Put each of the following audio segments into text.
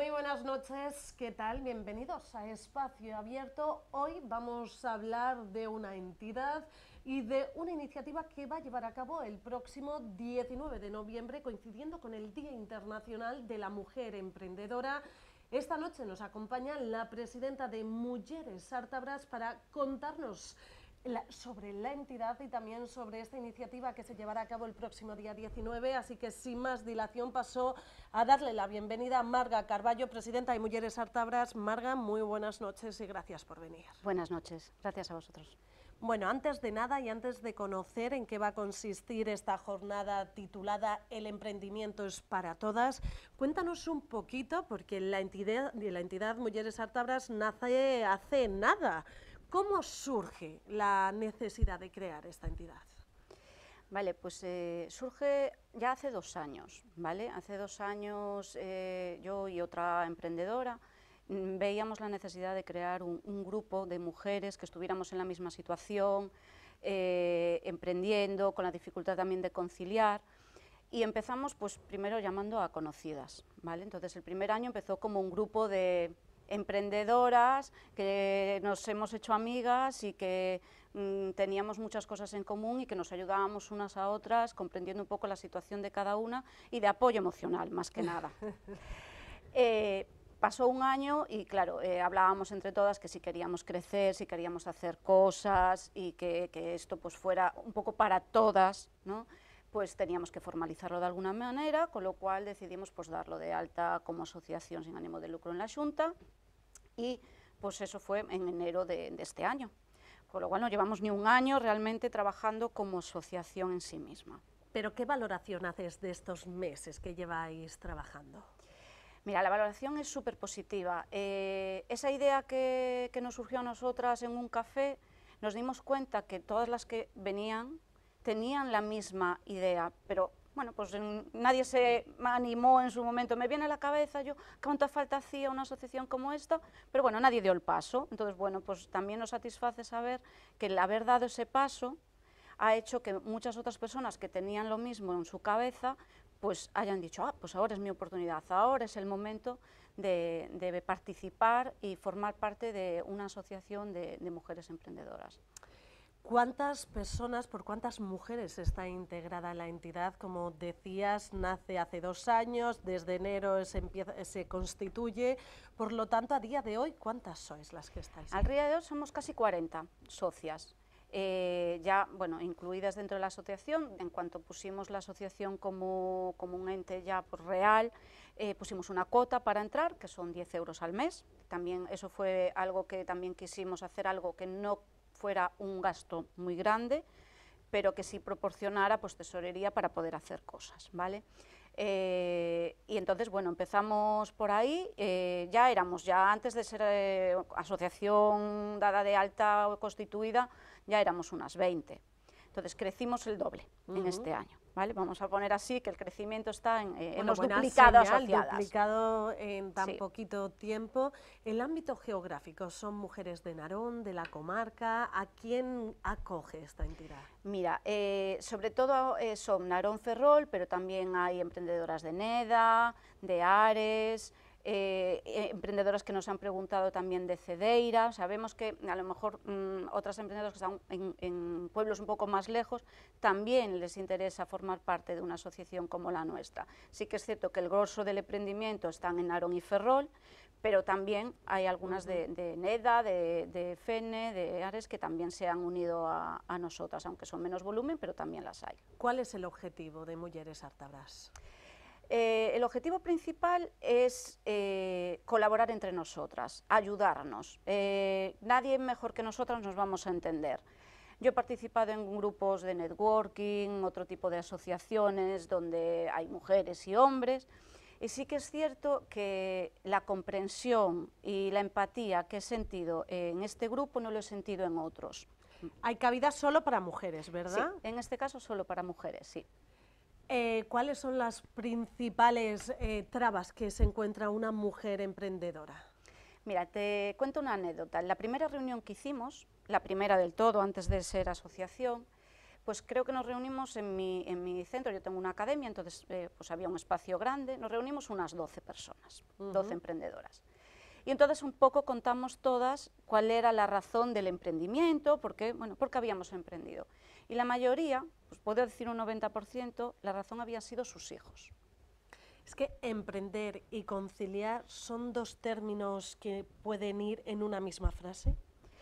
Muy buenas noches, ¿qué tal? Bienvenidos a Espacio Abierto. Hoy vamos a hablar de una entidad y de una iniciativa que va a llevar a cabo el próximo 19 de noviembre, coincidiendo con el Día Internacional de la Mujer Emprendedora. Esta noche nos acompaña la presidenta de Mujeres Sartabras para contarnos sobre la entidad y también sobre esta iniciativa que se llevará a cabo el próximo día 19. Así que sin más dilación paso a darle la bienvenida a Marga Carballo, presidenta de Mujeres Artabras. Marga, muy buenas noches y gracias por venir. Buenas noches, gracias a vosotros. Bueno, antes de nada y antes de conocer en qué va a consistir esta jornada titulada El emprendimiento es para todas, cuéntanos un poquito, porque la entidad, la entidad Mujeres Artabras nace hace nada. ¿Cómo surge la necesidad de crear esta entidad? Vale, pues eh, surge ya hace dos años, ¿vale? Hace dos años eh, yo y otra emprendedora mm, veíamos la necesidad de crear un, grupo de mujeres que estuviéramos en la misma situación, eh, emprendiendo, con la dificultad también de conciliar, y empezamos pues primero llamando a conocidas, ¿vale? Entonces el primer año empezó como un grupo de emprendedoras, que nos hemos hecho amigas y que mm, teníamos muchas cosas en común y que nos ayudábamos unas a otras, comprendiendo un poco la situación de cada una y de apoyo emocional, más que nada. Eh, pasó un año y claro, eh, hablábamos entre todas que si queríamos crecer, si queríamos hacer cosas y que, que esto pues fuera un poco para todas, ¿no? pues teníamos que formalizarlo de alguna manera, con lo cual decidimos pues darlo de alta como asociación sin ánimo de lucro en la Junta y pues eso fue en enero de, este año. por lo cual no llevamos ni un año realmente trabajando como asociación en sí misma. Pero ¿qué valoración haces de estos meses que lleváis trabajando? Mira, la valoración es súper positiva. Eh, esa idea que, que nos surgió a nosotras en un café, nos dimos cuenta que todas las que venían tenían la misma idea, pero bueno, pues nadie se animó en su momento, me viene a la cabeza yo cuánta falta hacía una asociación como esta, pero bueno, nadie dio el paso, entonces bueno, pues también nos satisface saber que el haber dado ese paso ha hecho que muchas otras personas que tenían lo mismo en su cabeza, pues hayan dicho, ah, pues ahora es mi oportunidad, ahora es el momento de, participar y formar parte de una asociación de mujeres emprendedoras. ¿Cuántas personas, por cuántas mujeres está integrada la entidad? Como decías, nace hace dos años, desde enero se, se constituye, por lo tanto, a día de hoy, ¿cuántas sois las que estáis? Al día de hoy somos casi 40 socias. Eh, ya bueno, incluidas dentro de la asociación, en cuanto pusimos la asociación como, como un ente ya pues, real, eh, pusimos una cuota para entrar, que son 10 euros al mes. También eso fue algo que también quisimos hacer, algo que no fuera un gasto muy grande, pero que sí proporcionara pues, tesorería para poder hacer cosas, ¿vale? Eh, y entonces, bueno, empezamos por ahí, eh, ya éramos, ya antes de ser eh, asociación dada de alta o constituida, ya éramos unas 20. Entonces crecimos el doble en este año. ¿Vale? Vamos a poner así que el crecimiento está en, los eh, duplicado duplicado en tan poquito tiempo. El ámbito geográfico, ¿son mujeres de Narón, de la comarca? ¿A quién acoge esta entidad? Mira, eh, sobre todo eh, son Narón Ferrol, pero también hay emprendedoras de Neda, de Ares, eh, eh, emprendedoras que nos han preguntado también de Cedeira, sabemos que a lo mejor mm, otras emprendedoras que están en, pueblos un poco más lejos también les interesa formar parte de una asociación como la nuestra. Sí que es cierto que el grosso del emprendimiento están en Arón y Ferrol, pero también hay algunas de, NEDA, de, FENE, de ARES, que también se han unido a, a, nosotras, aunque son menos volumen, pero también las hay. ¿Cuál es el objetivo de Mujeres Artabras? Eh, el objetivo principal es eh, colaborar entre nosotras, ayudarnos. Eh, nadie mejor que nosotras nos vamos a entender. Yo he participado en grupos de networking, otro tipo de asociaciones donde hay mujeres y hombres, y sí que es cierto que la comprensión y la empatía que he sentido en este grupo no lo he sentido en otros. Hay cabida solo para mujeres, ¿verdad? Sí, en este caso solo para mujeres, sí. Eh, ¿cuáles son las principales eh, trabas que se encuentra una mujer emprendedora? Mira, te cuento una anécdota. En la primera reunión que hicimos, la primera del todo, antes de ser asociación, pues creo que nos reunimos en mi, centro, yo tengo una academia, entonces eh, pues había un espacio grande, nos reunimos unas 12 personas, 12 emprendedoras. Y entonces un poco contamos todas cuál era la razón del emprendimiento, por qué, bueno, porque habíamos emprendido. Y la mayoría, pues puedo decir un 90%, la razón había sido sus hijos. Es que emprender y conciliar son dos términos que pueden ir en una misma frase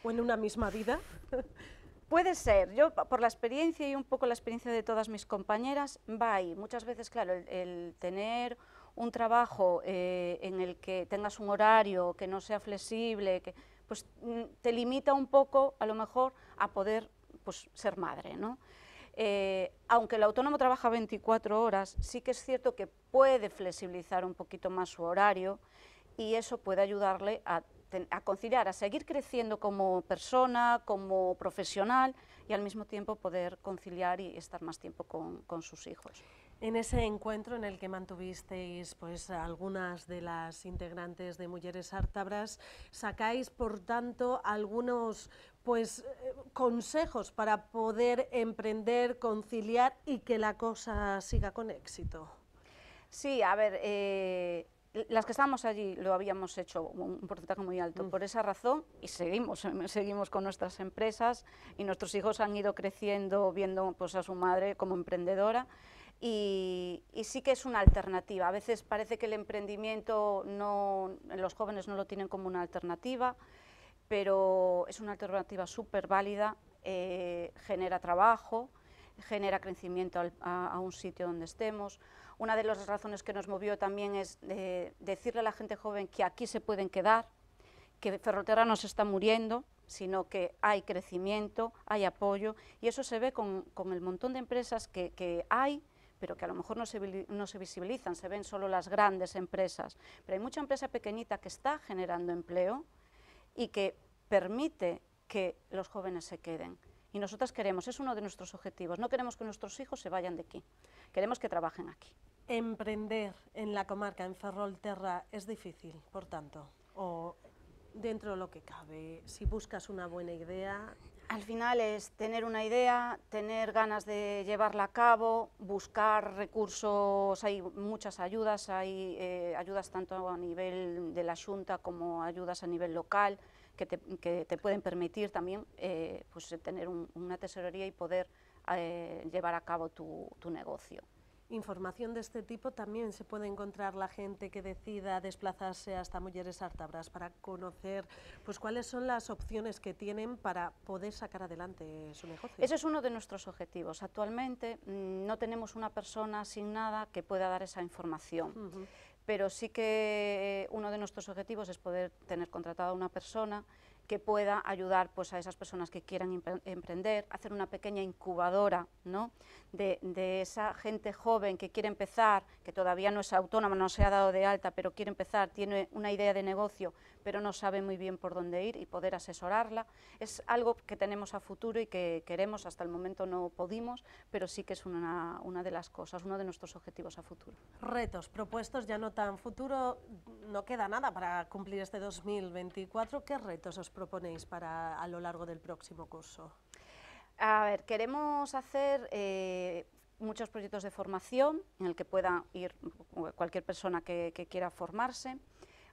o en una misma vida. Puede ser, yo por la experiencia y un poco la experiencia de todas mis compañeras, va Muchas veces, claro, el, tener un trabajo eh, en el que tengas un horario que no sea flexible, que, pues mm, te limita un poco a lo mejor a poder pues, ser madre, ¿no? Eh, aunque el autónomo trabaja 24 horas, sí que es cierto que puede flexibilizar un poquito más su horario y eso puede ayudarle a, conciliar, a seguir creciendo como persona, como profesional y al mismo tiempo poder conciliar y estar más tiempo con, sus hijos. En ese encuentro en el que mantuvisteis pues, algunas de las integrantes de Mujeres Ártabras, sacáis, por tanto, algunos pues eh, consejos para poder emprender, conciliar y que la cosa siga con éxito. Sí, a ver, eh, las que estábamos allí lo habíamos hecho un porcentaje muy alto. Mm. Por esa razón, y seguimos, seguimos con nuestras empresas y nuestros hijos han ido creciendo viendo pues, a su madre como emprendedora. Y, sí que es una alternativa. A veces parece que el emprendimiento no, los jóvenes no lo tienen como una alternativa pero es una alternativa súper válida, eh, genera trabajo, genera crecimiento a, un sitio donde estemos. Una de las razones que nos movió también es decirle a la gente joven que aquí se pueden quedar, que Ferroterra no se está muriendo, sino que hay crecimiento, hay apoyo, y eso se ve con, el montón de empresas que, hay, pero que a lo mejor no se, no se visibilizan, se ven solo las grandes empresas. Pero hay mucha empresa pequeñita que está generando empleo, y que permite que los jóvenes se queden. Y nosotras queremos, es uno de nuestros objetivos, no queremos que nuestros hijos se vayan de aquí, queremos que trabajen aquí. Emprender en la comarca, en Ferrolterra, es difícil, por tanto, o dentro de lo que cabe, si buscas una buena idea, al final es tener una idea, tener ganas de llevarla a cabo, buscar recursos, hay muchas ayudas, hay eh, ayudas tanto a nivel de la Junta como ayudas a nivel local que te, pueden permitir también eh, pues, tener una tesorería y poder eh, llevar a cabo tu negocio información de este tipo también se puede encontrar la gente que decida desplazarse hasta Mujeres Artabras para conocer pues cuáles son las opciones que tienen para poder sacar adelante su negocio. Ese es uno de nuestros objetivos. Actualmente mm, no tenemos una persona asignada que pueda dar esa información. Pero sí que eh, uno de nuestros objetivos es poder tener contratada a una persona que pueda ayudar pues, a esas personas que quieran emprender, hacer una pequeña incubadora de, de, esa gente joven que quiere empezar, que todavía no es autónoma, no se ha dado de alta, pero quiere empezar, tiene una idea de negocio, pero no sabe muy bien por dónde ir y poder asesorarla. Es algo que tenemos a futuro y que queremos, hasta el momento no pudimos, pero sí que es una, de las cosas, uno de nuestros objetivos a futuro. Retos propuestos ya no tan futuro, no queda nada para cumplir este 2024. ¿Qué retos os proponéis para a lo largo del próximo curso? A ver, queremos hacer eh, muchos proyectos de formación en el que pueda ir cualquier persona que quiera formarse.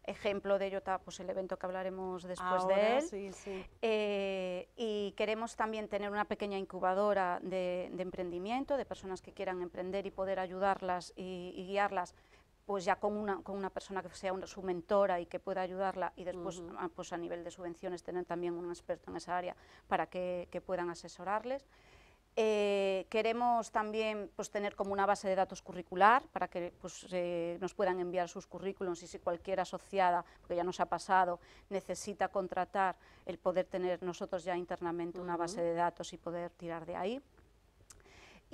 Ejemplo de ello está pues, el evento que hablaremos después de él. Eh, y queremos también tener una pequeña incubadora de, emprendimiento, de personas que quieran emprender y poder ayudarlas y, guiarlas pues ya con una, persona que sea su mentora y que pueda ayudarla y después ah, pues a nivel de subvenciones tener también un experto en esa área para que puedan asesorarles. Eh, queremos también pues, tener como una base de datos curricular para que pues, eh, nos puedan enviar sus currículums y si cualquier asociada, que ya nos ha pasado, necesita contratar, el poder tener nosotros ya internamente una base de datos y poder tirar de ahí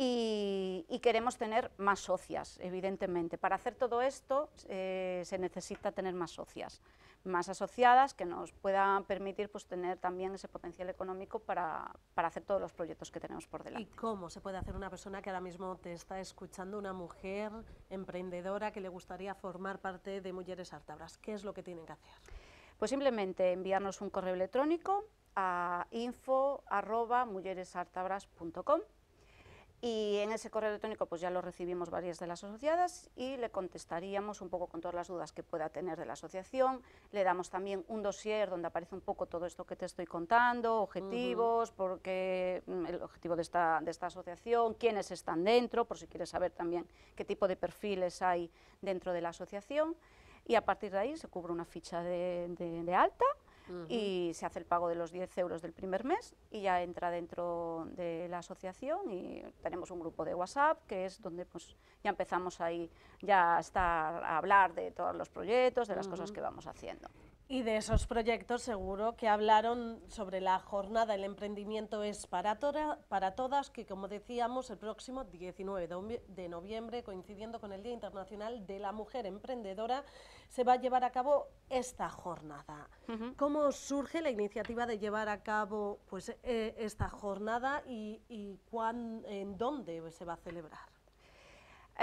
y, queremos tener más socias, evidentemente. Para hacer todo esto eh, se necesita tener más socias, más asociadas que nos puedan permitir pues, tener también ese potencial económico para, para, hacer todos los proyectos que tenemos por delante. ¿Y cómo se puede hacer una persona que ahora mismo te está escuchando, una mujer emprendedora que le gustaría formar parte de Mujeres Artabras? ¿Qué es lo que tienen que hacer? Pues simplemente enviarnos un correo electrónico a info.mulleresartabras.com y en ese correo electrónico pues ya lo recibimos varias de las asociadas y le contestaríamos un poco con todas las dudas que pueda tener de la asociación. Le damos también un dossier donde aparece un poco todo esto que te estoy contando, objetivos, mm, el objetivo de esta, de esta asociación, quiénes están dentro, por si quieres saber también qué tipo de perfiles hay dentro de la asociación. Y a partir de ahí se cubre una ficha de alta y se hace el pago de los 10 euros del primer mes y ya entra dentro de la asociación y tenemos un grupo de WhatsApp que es donde pues ya empezamos ahí ya a, estar, a hablar de todos los proyectos, de las cosas que vamos haciendo. Y de esos proyectos seguro que hablaron sobre la jornada El Emprendimiento es para, todas, que como decíamos el próximo 19 de noviembre, coincidiendo con el Día Internacional de la Mujer Emprendedora, se va a llevar a cabo esta jornada. ¿Cómo surge la iniciativa de llevar a cabo pues, eh, esta jornada y, y cuán, en dónde se va a celebrar?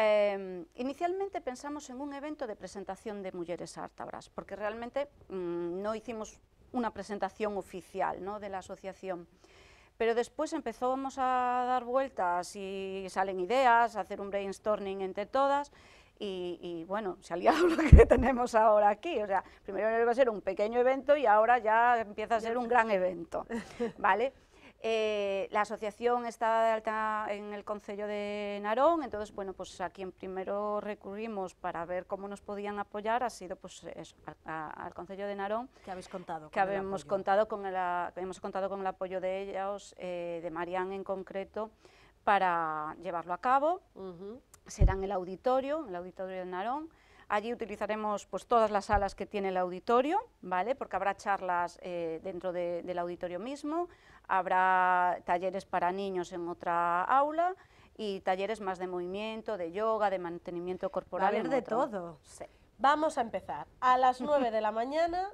Em, inicialmente pensamos en un evento de presentación de mujeres ártabras, porque realmente mm, no hicimos una presentación oficial de la asociación. Pero después empezamos a dar vueltas y salen ideas, hacer un brainstorming entre todas y, y, bueno, se ha liado lo que tenemos ahora aquí. O sea, primero iba a ser un pequeño evento y ahora ya empieza a ser un gran evento, ¿vale? Eh, la asociación está de alta en el Concello de Narón, entonces, bueno, pues a quien primero recurrimos para ver cómo nos podían apoyar ha sido pues al Concello de Narón. Que habéis contado. Que, habíamos contado con el, hemos contado con el apoyo de ellos, eh, de Marían en concreto, para llevarlo a cabo. Serán Será en el auditorio, el auditorio de Narón. Allí utilizaremos pues, todas las salas que tiene el auditorio, ¿vale? porque habrá charlas eh, dentro del auditorio mismo, habrá talleres para niños en otra aula y talleres más de movimiento, de yoga, de mantenimiento corporal. a de todo. Sí. Vamos a empezar. A las 9 de la mañana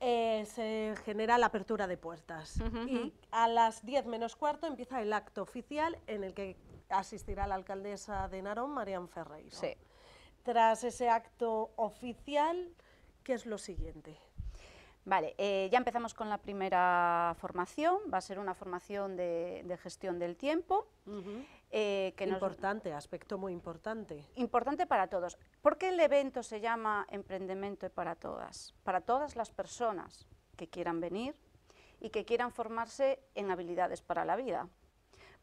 eh, se genera la apertura de puertas y a las 10 menos cuarto empieza el acto oficial en el que asistirá la alcaldesa de Narón, Marian Ferreira. Sí tras ese acto oficial, ¿qué es lo siguiente? Vale, eh, ya empezamos con la primera formación, va a ser una formación de, gestión del tiempo. Eh, importante, aspecto muy importante. Importante para todos. ¿Por qué el evento se llama Emprendimiento para Todas? Para todas las personas que quieran venir y que quieran formarse en habilidades para la vida.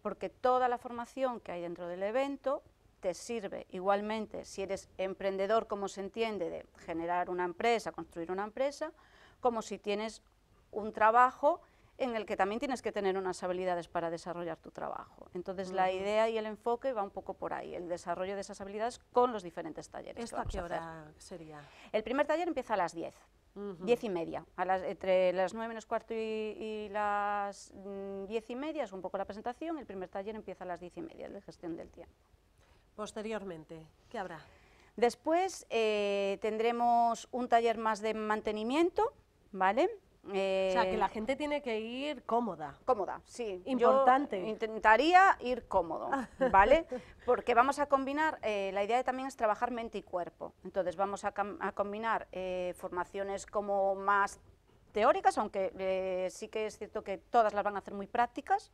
Porque toda la formación que hay dentro del evento te sirve igualmente si eres emprendedor, como se entiende, de generar una empresa, construir una empresa, como si tienes un trabajo en el que también tienes que tener unas habilidades para desarrollar tu trabajo. Entonces, la idea y el enfoque va un poco por ahí, el desarrollo de esas habilidades con los diferentes talleres. ¿Esta qué hora sería? El primer taller empieza a las 10, y media. las, entre las 9 menos cuarto y, las mm, diez 10 y media es un poco la presentación, el primer taller empieza a las 10 y media, el de gestión del tiempo. Posteriormente, ¿qué habrá? Después eh, tendremos un taller más de mantenimiento, ¿vale? o sea, que la eh, gente tiene que ir cómoda. Cómoda, sí. Importante. intentaría ir cómodo, ¿vale? Porque vamos a combinar, eh, la idea también es trabajar mente y cuerpo. Entonces vamos a, combinar formaciones como más teóricas, aunque sí que es cierto que todas las van a hacer muy prácticas,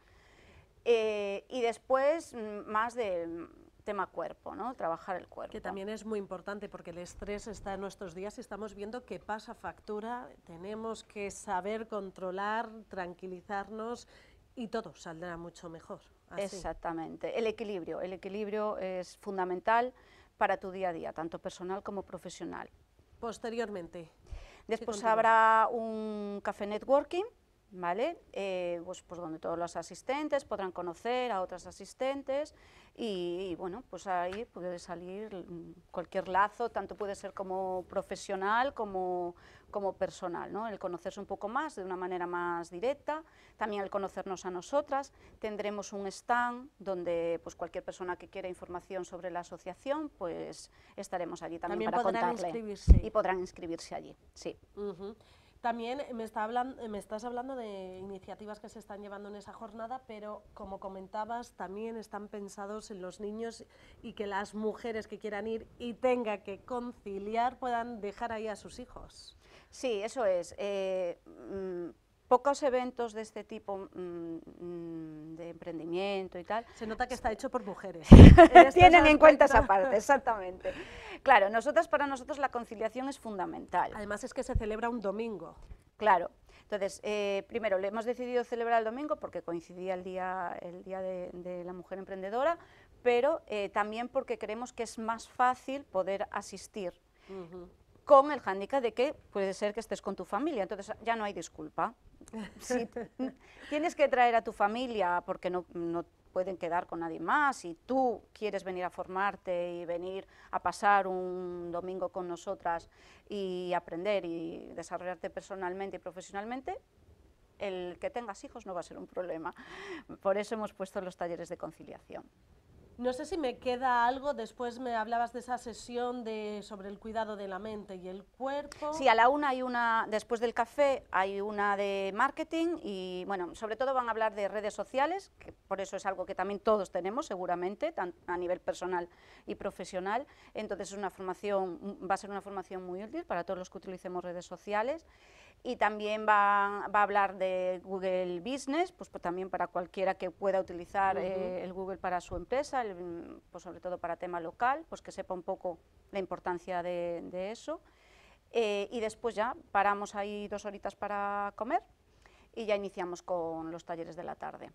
y después mm, más de tema cuerpo, ¿no? Trabajar el cuerpo. Que también es muy importante porque el estrés está en nuestros días y estamos viendo que pasa factura, tenemos que saber controlar, tranquilizarnos y todo saldrá mucho mejor. Exactamente, el equilibrio, el equilibrio es fundamental para tu día a día, tanto personal como profesional. Posteriormente. Después habrá un café networking ¿vale? Eh, pues, pues, donde todos los asistentes podrán conocer a otras asistentes y, bueno, pues ahí puede salir cualquier lazo, tanto puede ser como profesional como, como personal, ¿no? El conocerse un poco más, de una manera más directa, también el conocernos a nosotras, tendremos un stand donde pues cualquier persona que quiera información sobre la asociación, pues estaremos allí también, podrán Inscribirse. Y podrán inscribirse allí, sí. También me, está me estás hablando de iniciativas que se están llevando en esa jornada, pero como comentabas, también están pensados en los niños y que las mujeres que quieran ir y tenga que conciliar puedan dejar ahí a sus hijos. Sí, eso es. Eh, mm, pocos eventos de este tipo mm, mm, de emprendimiento y tal. Se nota que está hecho por mujeres. Tienen en cuenta esa parte, exactamente. Claro, nosotras para nosotros la conciliación es fundamental. Además es que se celebra un domingo. Claro. Entonces, eh, primero, le hemos decidido celebrar el domingo porque coincidía el día, el día de, la mujer emprendedora, pero eh, también porque creemos que es más fácil poder asistir con el hándicap de que puede ser que estés con tu familia, entonces ya no hay disculpa. tienes que traer a tu familia porque no, no pueden quedar con nadie más, y tú quieres venir a formarte y venir a pasar un domingo con nosotras y aprender y desarrollarte personalmente y profesionalmente, el que tengas hijos no va a ser un problema. Por eso hemos puesto los talleres de conciliación. No sé si me queda algo, después me hablabas de esa sesión de, sobre el cuidado de la mente y el cuerpo. Sí, a la una hay una, después del café hay una de marketing y bueno, sobre todo van a hablar de redes sociales, que por eso es algo que también todos tenemos seguramente, a nivel personal y profesional. Entonces una formación, va a ser una formación muy útil para todos los que utilicemos redes sociales y también va, va, a hablar de Google Business, pues, pues también para cualquiera que pueda utilizar eh, el Google para su empresa, pues sobre todo para tema local, pues que sepa un poco la importancia de, eso. Eh, y después ya paramos ahí dos horitas para comer y ya iniciamos con los talleres de la tarde.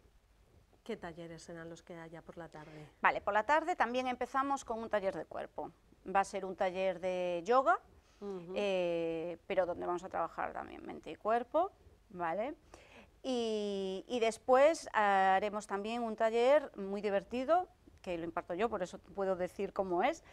¿Qué talleres serán los que haya por la tarde? Vale, por la tarde también empezamos con un taller de cuerpo. Va a ser un taller de yoga, eh, pero donde vamos a trabajar también mente y cuerpo, ¿vale? Y, después ah, haremos también un taller muy divertido, que lo imparto yo, por eso puedo decir cómo es,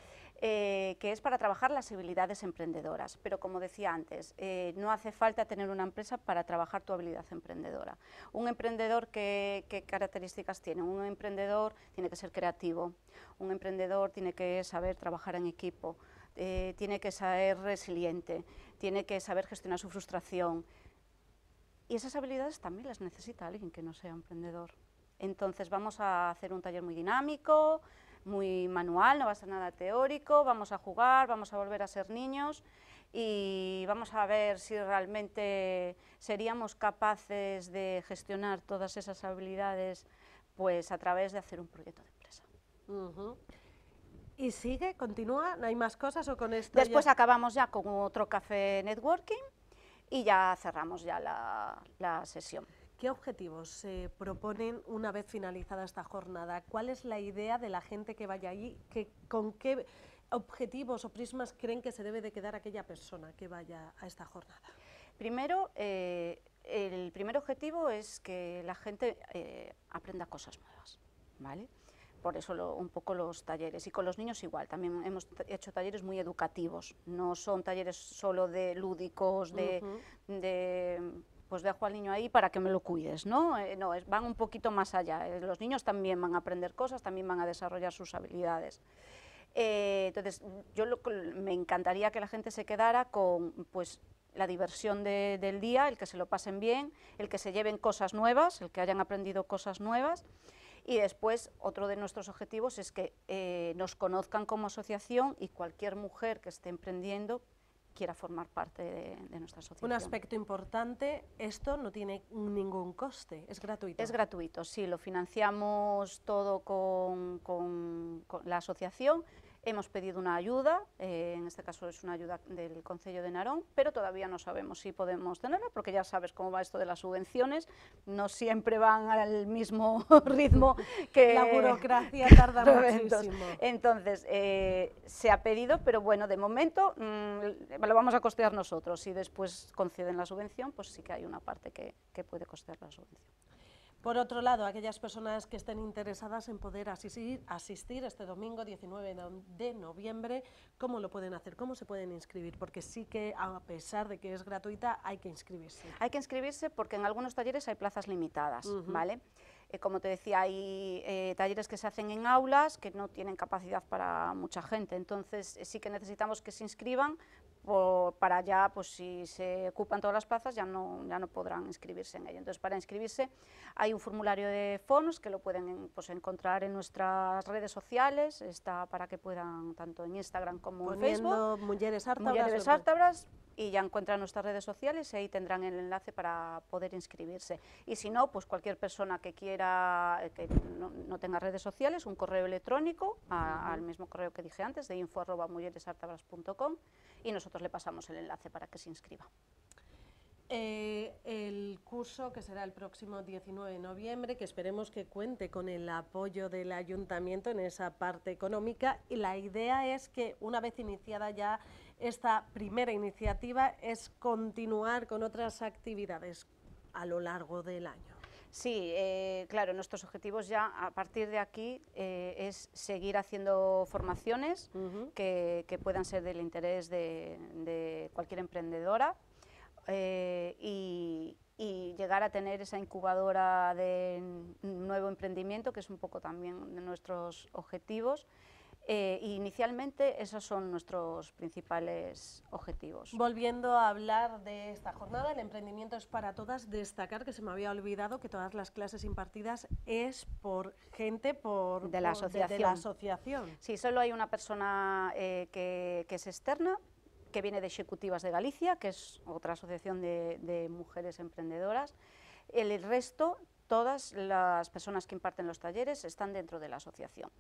eh, que es para trabajar las habilidades emprendedoras. Pero como decía antes, eh, no hace falta tener una empresa para trabajar tu habilidad emprendedora. Un emprendedor, ¿qué, características tiene? Un emprendedor tiene que ser creativo, un emprendedor tiene que saber trabajar en equipo, eh, tiene que ser resiliente, tiene que saber gestionar su frustración. Y esas habilidades también las necesita alguien que no sea emprendedor. Entonces vamos a hacer un taller muy dinámico, muy manual, no va a ser nada teórico, vamos a jugar, vamos a volver a ser niños y vamos a ver si realmente seríamos capaces de gestionar todas esas habilidades pues a través de hacer un proyecto de empresa. ¿Y sigue? ¿Continúa? ¿No hay más cosas o con esto Después acabamos ya con otro café networking y ya cerramos ya la, sesión. ¿Qué objetivos se proponen una vez finalizada esta jornada? ¿Cuál es la idea de la gente que vaya ahí? ¿Qué, ¿Con qué objetivos o prismas creen que se debe de quedar aquella persona que vaya a esta jornada? Primero, eh, el primer objetivo es que la gente eh, aprenda cosas nuevas, ¿vale? por eso un poco los talleres. Y con los niños igual, también hemos hecho talleres muy educativos, no son talleres solo de lúdicos, de, pues dejo al niño ahí para que me lo cuides, ¿no? Eh, no, van un poquito más allá. Eh, los niños también van a aprender cosas, también van a desarrollar sus habilidades. Eh, entonces, yo me encantaría que la gente se quedara con, pues, la diversión del día, el que se lo pasen bien, el que se lleven cosas nuevas, el que hayan aprendido cosas nuevas y después, otro de nuestros objetivos es que eh, nos conozcan como asociación y cualquier mujer que esté emprendiendo quiera formar parte de, nuestra asociación. Un aspecto importante, esto no tiene ningún coste, es gratuito. Es gratuito, sí, lo financiamos todo con la asociación Hemos pedido una ayuda, eh, en este caso es una ayuda del Concello de Narón, pero todavía no sabemos si podemos tenerla, porque ya sabes cómo va esto de las subvenciones, no siempre van al mismo ritmo que... La burocracia tarda muchísimo. Entonces, eh, se ha pedido, pero bueno, de momento mm, lo vamos a costear nosotros. Si después conceden la subvención, pues sí que hay una parte que puede costear la subvención. Por otro lado, aquellas personas que estén interesadas en poder asistir, asistir este domingo 19 de noviembre, ¿cómo lo pueden hacer? ¿Cómo se pueden inscribir? Porque sí que, a pesar de que es gratuita, hay que inscribirse. Hay que inscribirse porque en algunos talleres hay plazas limitadas, ¿vale? Eh, como te decía, hay eh, talleres que se hacen en aulas que no tienen capacidad para mucha gente, entonces eh, sí que necesitamos que se inscriban para allá, pues si se ocupan todas las plazas, ya no, ya no podrán inscribirse en ella. Entonces, para inscribirse hay un formulario de fondos que lo pueden pues, encontrar en nuestras redes sociales, está para que puedan, tanto en Instagram como en Facebook. Mujeres Ártabras. y ya encuentran nuestras redes sociales y ahí tendrán el enlace para poder inscribirse. Y si no, pues cualquier persona que quiera, eh, que no, tenga redes sociales, un correo electrónico al mismo correo que dije antes, de info.mulleresartabras.com y nosotros le pasamos el enlace para que se inscriba. Eh, el curso que será el próximo 19 de noviembre, que esperemos que cuente con el apoyo del ayuntamiento en esa parte económica y la idea es que una vez iniciada ya esta primera iniciativa es continuar con otras actividades a lo largo del año. Sí, eh, claro, nuestros objetivos ya a partir de aquí eh, es seguir haciendo formaciones que, puedan ser del interés de, cualquier emprendedora eh, y, y, llegar a tener esa incubadora de nuevo emprendimiento, que es un poco también de nuestros objetivos. Eh, inicialmente esos son nuestros principales objetivos. Volviendo a hablar de esta jornada, el emprendimiento es para todas, destacar que se me había olvidado que todas las clases impartidas es por gente por, de, la, asociación. Sí, solo hay una persona eh, que, es externa, que viene de Ejecutivas de Galicia, que es otra asociación de, mujeres emprendedoras. el resto, todas las personas que imparten los talleres están dentro de la asociación.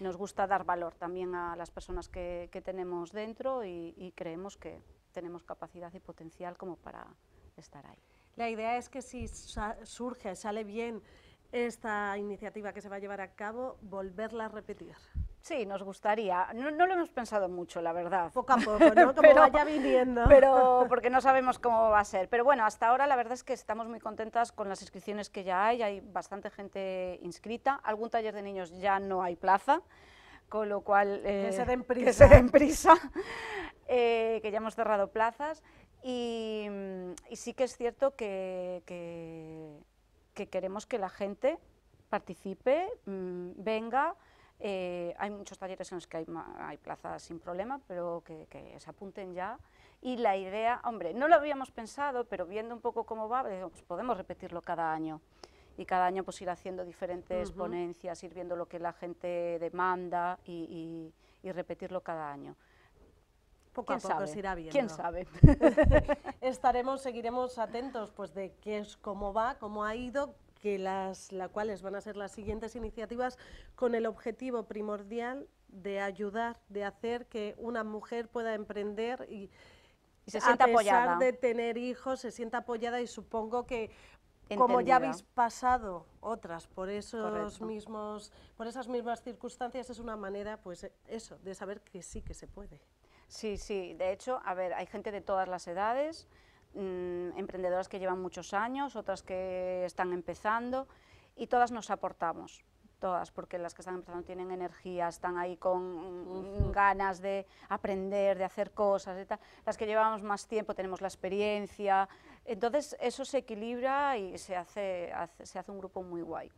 Nos gusta dar valor también a las personas que, tenemos dentro y, creemos que tenemos capacidad y potencial como para estar ahí. La idea es que si surge, sale bien esta iniciativa que se va a llevar a cabo, volverla a repetir. Sí, nos gustaría. No, lo hemos pensado mucho, la verdad. Poco a poco, ¿no? Como vaya viviendo. Pero porque no sabemos cómo va a ser. Pero bueno, hasta ahora la verdad es que estamos muy contentas con las inscripciones que ya hay. Hay bastante gente inscrita. Algún taller de niños ya no hay plaza, con lo cual... que eh, se den prisa. Que se den prisa, eh, que ya hemos cerrado plazas. Y, sí que es cierto que, que, queremos que la gente participe, mm, venga eh, hay muchos talleres en los que hay, plazas sin problema, pero que, se apunten ya. Y la idea, hombre, no lo habíamos pensado, pero viendo un poco cómo va, pues podemos repetirlo cada año. Y cada año pues ir haciendo diferentes ponencias, ir viendo lo que la gente demanda y, repetirlo cada año poco a poco sabe? se irá viendo. ¿Quién sabe? Estaremos, seguiremos atentos pues de qué es, cómo va, cómo ha ido, que las cuales van a ser las siguientes iniciativas con el objetivo primordial de ayudar, de hacer que una mujer pueda emprender y, se sienta a pesar de tener hijos, se sienta apoyada y supongo que como ya habéis pasado otras por esos mismos, por esas mismas circunstancias, es una manera, pues eso, de saber que sí que se puede. Sí, sí. De hecho, a ver, hay gente de todas las edades. Mm, emprendedoras que llevan muchos años, otras que están empezando y todas nos aportamos todas, porque las que están empezando tienen energía, están ahí con ganas de aprender, de hacer cosas Las que llevamos más tiempo tenemos la experiencia, entonces eso se equilibra y se hace, se hace un grupo muy guay.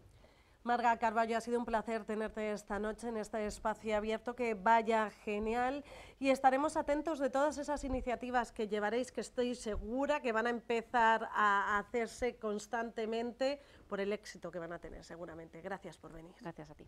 Marga Carballo, ha sido un placer tenerte esta noche en este espacio abierto que vaya genial y estaremos atentos de todas esas iniciativas que llevaréis, que estoy segura que van a empezar a hacerse constantemente por el éxito que van a tener seguramente. Gracias por venir. Gracias a ti.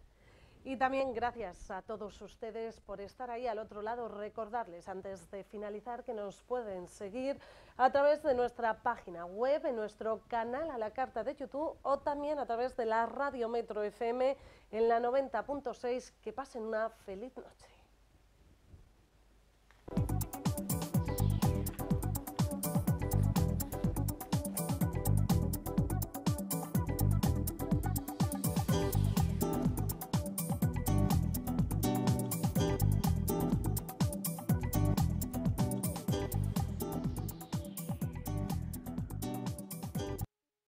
Y también gracias a todos ustedes por estar ahí al otro lado. Recordarles antes de finalizar que nos pueden seguir a través de nuestra página web, en nuestro canal a la carta de YouTube o también a través de la Radio Metro FM en la 90.6. Que pasen una feliz noche.